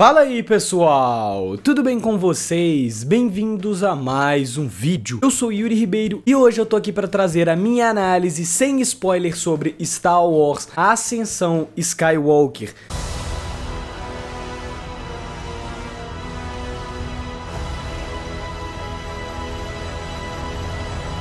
Fala aí pessoal, tudo bem com vocês? Bem-vindos a mais um vídeo. Eu sou Yuri Ribeiro e hoje eu tô aqui para trazer a minha análise sem spoiler sobre Star Wars Ascensão Skywalker.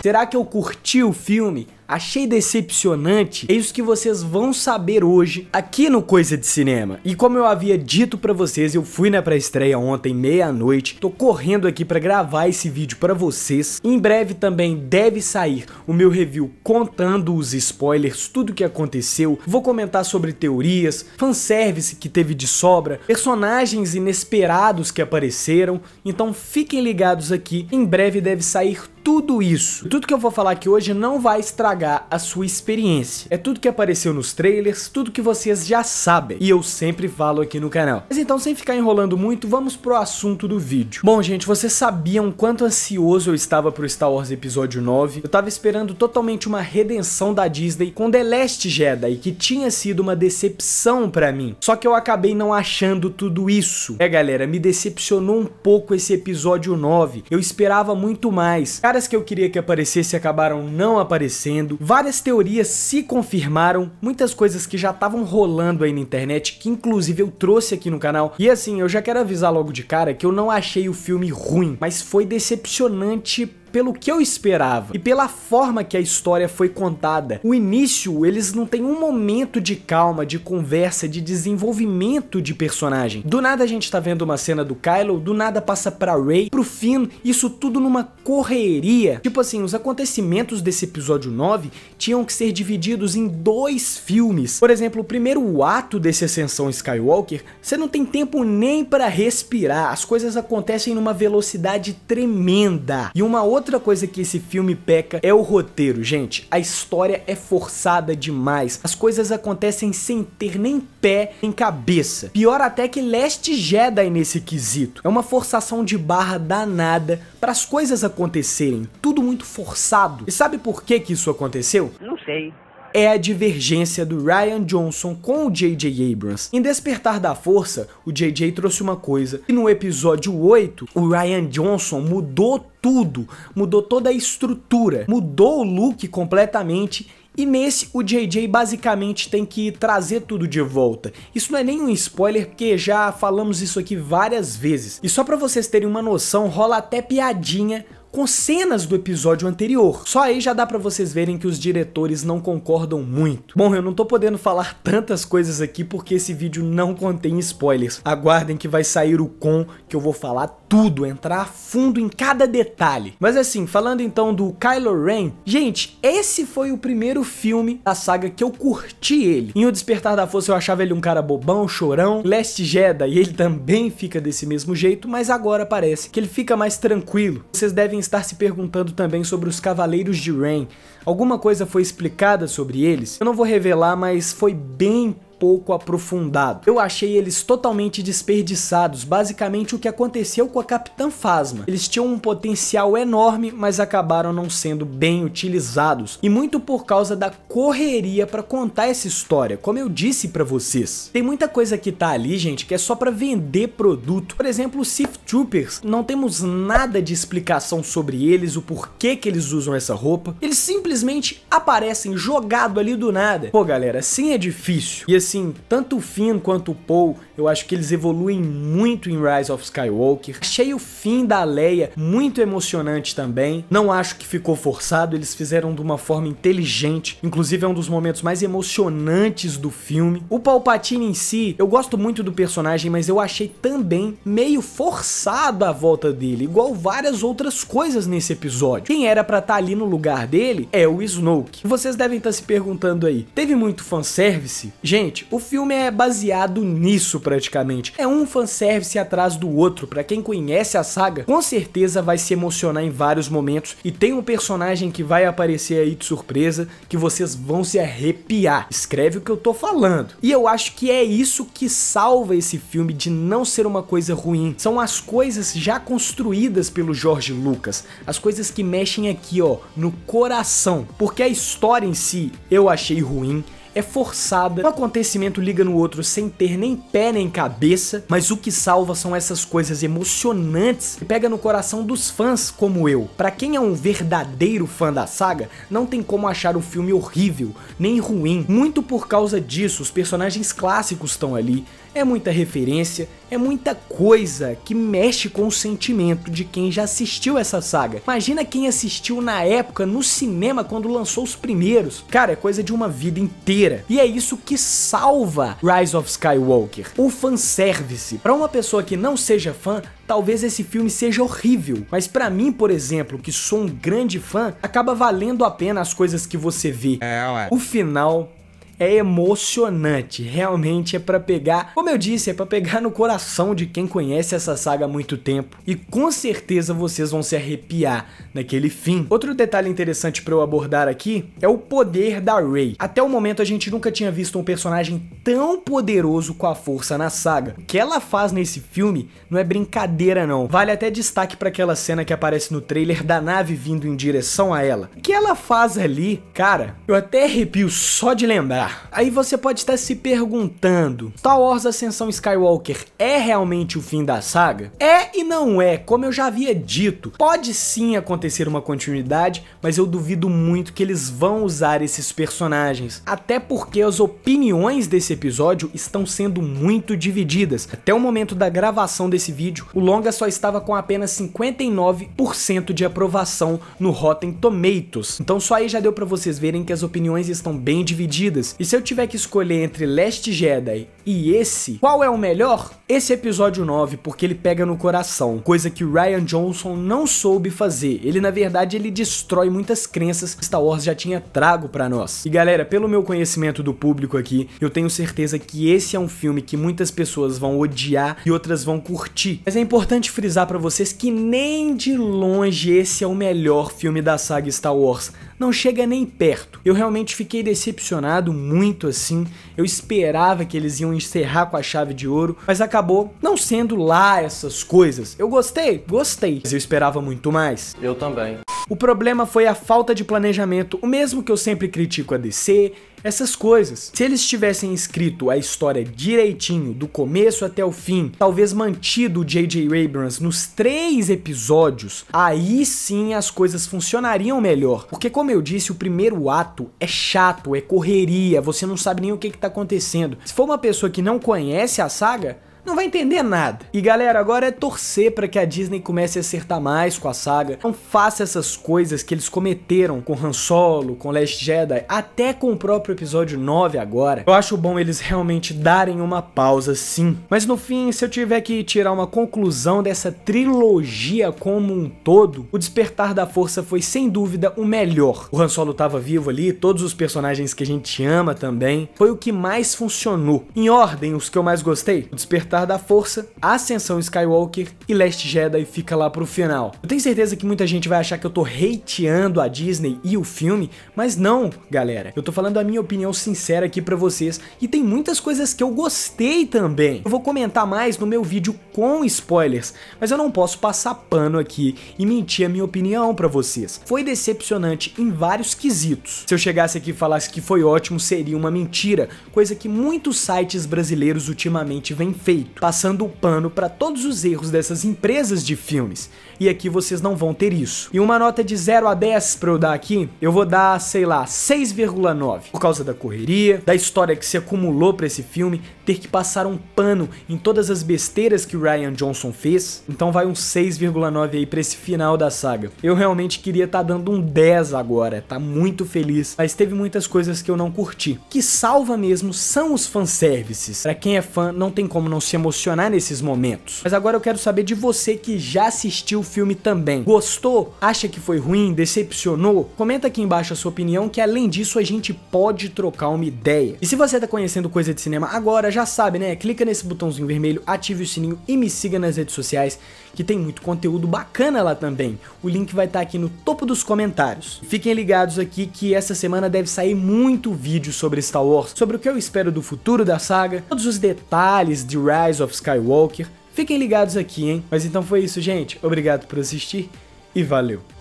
Será que eu curti o filme? achei decepcionante, é isso que vocês vão saber hoje aqui no Coisa de Cinema. E como eu havia dito para vocês, eu fui na pré-estreia ontem, meia-noite, tô correndo aqui para gravar esse vídeo para vocês. Em breve também deve sair o meu review contando os spoilers, tudo que aconteceu, vou comentar sobre teorias, fanservice que teve de sobra, personagens inesperados que apareceram, então fiquem ligados aqui, em breve deve sair tudo isso. Tudo que eu vou falar aqui hoje não vai estragar estragar a sua experiência. É tudo que apareceu nos trailers, tudo que vocês já sabem e eu sempre falo aqui no canal. Mas então, sem ficar enrolando muito, vamos pro assunto do vídeo. Bom, gente, vocês sabiam quanto ansioso eu estava pro Star Wars Episódio 9? Eu tava esperando totalmente uma redenção da Disney com The Last Jedi, que tinha sido uma decepção pra mim. Só que eu acabei não achando tudo isso. É, galera, me decepcionou um pouco esse Episódio 9. Eu esperava muito mais. Caras que eu queria que aparecesse acabaram não aparecendo acontecendo, várias teorias se confirmaram, muitas coisas que já estavam rolando aí na internet, que inclusive eu trouxe aqui no canal. E assim, eu já quero avisar logo de cara que eu não achei o filme ruim, mas foi decepcionante pelo que eu esperava e pela forma que a história foi contada. O início, eles não tem um momento de calma, de conversa, de desenvolvimento de personagem. Do nada a gente tá vendo uma cena do Kylo, do nada passa pra Rey, pro Finn, isso tudo numa correria. Tipo assim, os acontecimentos desse episódio 9 tinham que ser divididos em dois filmes. Por exemplo, o primeiro ato desse Ascensão Skywalker, você não tem tempo nem para respirar, as coisas acontecem numa velocidade tremenda. E uma Outra coisa que esse filme peca é o roteiro, gente. A história é forçada demais. As coisas acontecem sem ter nem pé nem cabeça. Pior até que Last Jedi nesse quesito. É uma forçação de barra danada para as coisas acontecerem. Tudo muito forçado. E sabe por que que isso aconteceu? Não sei é a divergência do Ryan Johnson com o J.J. Abrams. Em Despertar da Força, o J.J. trouxe uma coisa e no episódio 8, o Ryan Johnson mudou tudo, mudou toda a estrutura, mudou o look completamente e nesse, o JJ basicamente tem que trazer tudo de volta. Isso não é nenhum spoiler, porque já falamos isso aqui várias vezes. E só para vocês terem uma noção, rola até piadinha com cenas do episódio anterior. Só aí já dá para vocês verem que os diretores não concordam muito. Bom, eu não tô podendo falar tantas coisas aqui porque esse vídeo não contém spoilers. Aguardem que vai sair o com que eu vou falar tudo, entrar a fundo em cada detalhe. Mas assim, falando então do Kylo Ren, gente, esse foi o primeiro filme da saga que eu curti ele. Em O Despertar da Força eu achava ele um cara bobão, chorão, Last Jedi, e ele também fica desse mesmo jeito, mas agora parece que ele fica mais tranquilo. Vocês devem devem estar se perguntando também sobre os Cavaleiros de Rain. Alguma coisa foi explicada sobre eles? Eu não vou revelar, mas foi bem pouco aprofundado. Eu achei eles totalmente desperdiçados, basicamente o que aconteceu com a Capitã Phasma. Eles tinham um potencial enorme, mas acabaram não sendo bem utilizados, e muito por causa da correria para contar essa história, como eu disse para vocês. Tem muita coisa que tá ali, gente, que é só para vender produto. Por exemplo, os Sith Troopers, não temos nada de explicação sobre eles, o porquê que eles usam essa roupa. Eles simplesmente aparecem jogado ali do nada. Pô, galera, assim é difícil. E assim assim, tanto o Finn quanto o Poe, eu acho que eles evoluem muito em Rise of Skywalker. Achei o fim da Leia muito emocionante também. Não acho que ficou forçado, eles fizeram de uma forma inteligente. Inclusive é um dos momentos mais emocionantes do filme. O Palpatine em si, eu gosto muito do personagem, mas eu achei também meio forçado a volta dele, igual várias outras coisas nesse episódio. Quem era para estar tá ali no lugar dele é o Snoke. Vocês devem estar tá se perguntando aí, teve muito fanservice? Gente, o filme é baseado nisso praticamente. É um fanservice atrás do outro. Para quem conhece a saga, com certeza vai se emocionar em vários momentos e tem um personagem que vai aparecer aí de surpresa que vocês vão se arrepiar. Escreve o que eu tô falando. E eu acho que é isso que salva esse filme de não ser uma coisa ruim. São as coisas já construídas pelo Jorge Lucas, as coisas que mexem aqui, ó, no coração. Porque a história em si eu achei ruim, é forçada, um acontecimento liga no outro sem ter nem pé nem cabeça, mas o que salva são essas coisas emocionantes que pega no coração dos fãs como eu. Para quem é um verdadeiro fã da saga, não tem como achar o filme horrível, nem ruim. Muito por causa disso, os personagens clássicos estão ali, é muita referência é muita coisa que mexe com o sentimento de quem já assistiu essa saga. Imagina quem assistiu na época no cinema quando lançou os primeiros. Cara, é coisa de uma vida inteira. E é isso que salva Rise of Skywalker. O fanservice. Para uma pessoa que não seja fã, talvez esse filme seja horrível, mas para mim, por exemplo, que sou um grande fã, acaba valendo a pena as coisas que você vê. É, o final é emocionante, realmente é para pegar, como eu disse, é para pegar no coração de quem conhece essa saga há muito tempo e com certeza vocês vão se arrepiar naquele fim. Outro detalhe interessante para eu abordar aqui é o poder da Rey. Até o momento a gente nunca tinha visto um personagem tão poderoso com a força na saga. O que ela faz nesse filme não é brincadeira não. Vale até destaque para aquela cena que aparece no trailer da nave vindo em direção a ela. O que ela faz ali, cara, eu até arrepio só de lembrar. Aí você pode estar se perguntando, Star Wars Ascensão Skywalker é realmente o fim da saga? É e não é, como eu já havia dito, pode sim acontecer uma continuidade, mas eu duvido muito que eles vão usar esses personagens, até porque as opiniões desse episódio estão sendo muito divididas. Até o momento da gravação desse vídeo, o longa só estava com apenas 59% de aprovação no Rotten Tomatoes. Então só aí já deu para vocês verem que as opiniões estão bem divididas. E se eu tiver que escolher entre Last Jedi e esse, qual é o melhor? Esse episódio 9, porque ele pega no coração, coisa que o Ryan Johnson não soube fazer. Ele, na verdade, ele destrói muitas crenças que Star Wars já tinha trago para nós. E galera, pelo meu conhecimento do público aqui, eu tenho certeza que esse é um filme que muitas pessoas vão odiar e outras vão curtir. Mas é importante frisar para vocês que nem de longe esse é o melhor filme da saga Star Wars não chega nem perto. Eu realmente fiquei decepcionado muito assim. Eu esperava que eles iam encerrar com a chave de ouro, mas acabou não sendo lá essas coisas. Eu gostei, gostei, mas eu esperava muito mais. Eu também. O problema foi a falta de planejamento, o mesmo que eu sempre critico a DC essas coisas. Se eles tivessem escrito a história direitinho, do começo até o fim, talvez mantido o J.J. Abrams nos três episódios, aí sim as coisas funcionariam melhor. Porque, como eu disse, o primeiro ato é chato, é correria, você não sabe nem o que, está acontecendo. Se for uma pessoa que não conhece a saga, não vai entender nada. E galera, agora é torcer para que a Disney comece a acertar mais com a saga. Não faça essas coisas que eles cometeram com Han Solo, com Last Jedi, até com o próprio episódio 9 agora. Eu acho bom eles realmente darem uma pausa sim. Mas no fim, se eu tiver que tirar uma conclusão dessa trilogia como um todo, o Despertar da Força foi sem dúvida o melhor. O Han Solo tava vivo ali, todos os personagens que a gente ama também. Foi o que mais funcionou. Em ordem, os que eu mais gostei, o Despertar Despertar da Força, Ascensão Skywalker e Last Jedi fica lá pro final. Eu tenho certeza que muita gente vai achar que eu tô hateando a Disney e o filme, mas não, galera. Eu tô falando a minha opinião sincera aqui pra vocês e tem muitas coisas que eu gostei também. Eu vou comentar mais no meu vídeo com spoilers, mas eu não posso passar pano aqui e mentir a minha opinião pra vocês. Foi decepcionante em vários quesitos. Se eu chegasse aqui e falasse que foi ótimo, seria uma mentira, coisa que muitos sites brasileiros ultimamente vêm feito passando o pano para todos os erros dessas empresas de filmes. E aqui vocês não vão ter isso. E uma nota de 0 a 10 para eu dar aqui, eu vou dar, sei lá, 6,9. Por causa da correria, da história que se acumulou para esse filme, ter que passar um pano em todas as besteiras que o Ryan Johnson fez. Então vai um 6,9 aí para esse final da saga. Eu realmente queria estar tá dando um 10 agora, tá muito feliz, mas teve muitas coisas que eu não curti. Que salva mesmo são os fanservices. Para quem é fã, não tem como não se emocionar nesses momentos. Mas agora eu quero saber de você que já assistiu o filme também. Gostou? Acha que foi ruim? Decepcionou? Comenta aqui embaixo a sua opinião, que além disso a gente pode trocar uma ideia. E se você tá conhecendo coisa de cinema agora, já sabe, né? Clica nesse botãozinho vermelho, ative o sininho e me siga nas redes sociais, que tem muito conteúdo bacana lá também. O link vai estar tá aqui no topo dos comentários. Fiquem ligados aqui que essa semana deve sair muito vídeo sobre Star Wars, sobre o que eu espero do futuro da saga, todos os detalhes de Rap Rise of Skywalker. Fiquem ligados aqui, hein? Mas então foi isso, gente. Obrigado por assistir e valeu!